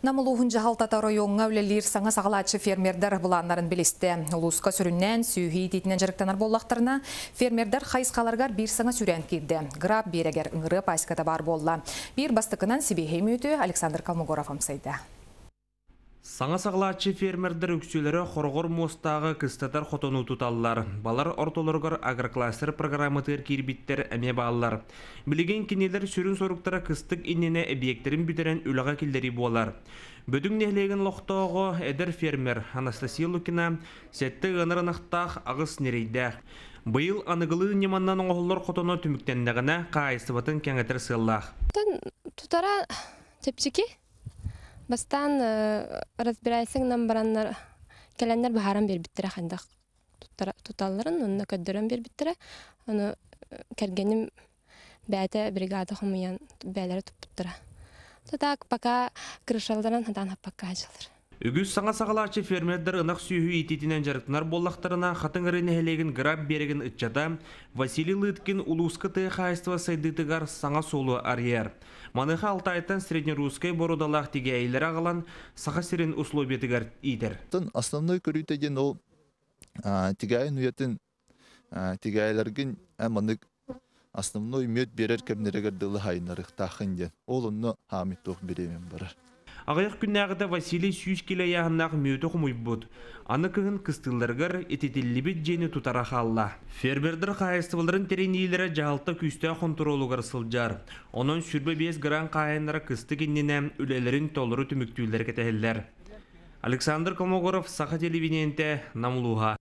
Намылуғын жағалтата районуна өлелер саңа сағалачы фермердер бұланларын білісті. Ұлысқа сүріннен сүйі дейтінен жарықтанар боллақтырына фермердер қайысқаларғар бір саңа сүрен келді. Граб берегер үңірі пасикада бар болла. Бір бастықынан Сибихей мөті Александр Калмогоров амсайды. Саңа сағылатшы фермердер үксілері құрғыр мостағы кыстатар қотону тұталылар. Балар ортолырғыр агрокластер программатыр кейірбеттер әме бағылар. Білеген кенелер сүрін сұрықтыра күстік инене объекттерін бүтерен үліға келдері болар. Бүдің нелегін лоқтоғы әдір фермер Анастасия Лукина сәтті ғынырынықтақ ағыс нерейді. Быйыл аныгылы неманнан оғылыр кәңетір бастан э, разбирайсың нам бараннар келәннәр баһарын бер биттерә хәндә туталларын онны көддөрөн бер биттерә аны э, кергәнем бәтә бригада хумыян бәләре туп тора так пока крышалдан хатан хапка ачылыр Үгіз саңа сағалачы фермердер ұнақ сүйі ететінен жарықтынар боллақтарына қатын ғырыны әлеген граб береген үтчада Василий Лыткин улуска тыйхайства сайдытыгар саңа солу арьер. Маныха алтайтан среднерусской бородалақ теге әйлер ағалан саға серен бетігар етер. Основной көрітеген ол тигайын уятын тигайларгин аманык основной мед берер кемнерегер дылы хайнарык тахын ден. Ол онно хамит тух беремен Ағайық әғді Василий Сүйіскелі аяғынақ мөті құмый бұд. Аны күстілдіргір әтетелі бет жені тұтара қалла. Фербердір қайыстывылдырын теренейлері жағылты күсті жар, Оның сүрбі 5 гран қайынлары күсті кеннені үлелерін толыры түміктілдер кетәлілер. Александр Комогоров, сақа телевиненте, Намлуға.